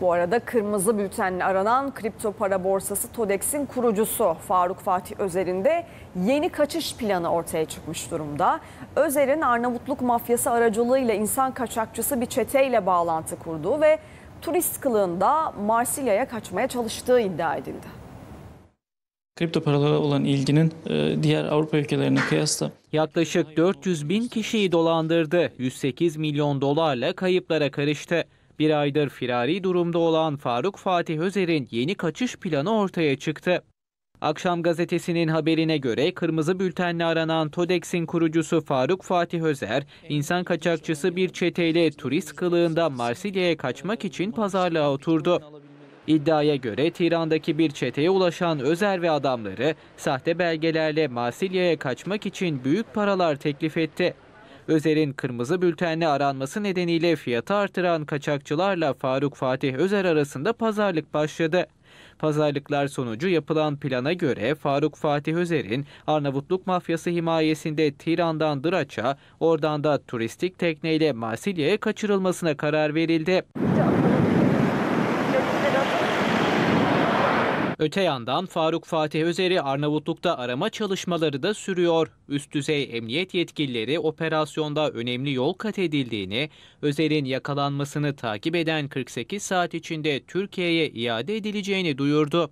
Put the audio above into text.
Bu arada kırmızı bültenle aranan kripto para borsası TODEX'in kurucusu Faruk Fatih Özer'in de yeni kaçış planı ortaya çıkmış durumda. Özer'in Arnavutluk mafyası aracılığıyla insan kaçakçısı bir çeteyle bağlantı kurduğu ve turist kılığında Marsilya'ya kaçmaya çalıştığı iddia edildi. Kripto paralara olan ilginin e, diğer Avrupa ülkelerine kıyasla yaklaşık 400 bin kişiyi dolandırdı. 108 milyon dolarla kayıplara karıştı. Bir aydır firari durumda olan Faruk Fatih Özer'in yeni kaçış planı ortaya çıktı. Akşam gazetesinin haberine göre kırmızı bültenle aranan TODEX'in kurucusu Faruk Fatih Özer, insan kaçakçısı bir çeteyle turist kılığında Marsilya'ya kaçmak için pazarlığa oturdu. İddiaya göre Tiran'daki bir çeteye ulaşan Özer ve adamları sahte belgelerle Marsilya'ya kaçmak için büyük paralar teklif etti. Özer'in kırmızı bültenle aranması nedeniyle fiyatı artıran kaçakçılarla Faruk Fatih Özer arasında pazarlık başladı. Pazarlıklar sonucu yapılan plana göre Faruk Fatih Özer'in Arnavutluk mafyası himayesinde Tiran'dan Dıraç'a, oradan da turistik tekneyle Marsilya'ya kaçırılmasına karar verildi. Öte yandan Faruk Fatih Özer'i Arnavutluk'ta arama çalışmaları da sürüyor. Üst düzey emniyet yetkilileri operasyonda önemli yol kat edildiğini, Özer'in yakalanmasını takip eden 48 saat içinde Türkiye'ye iade edileceğini duyurdu.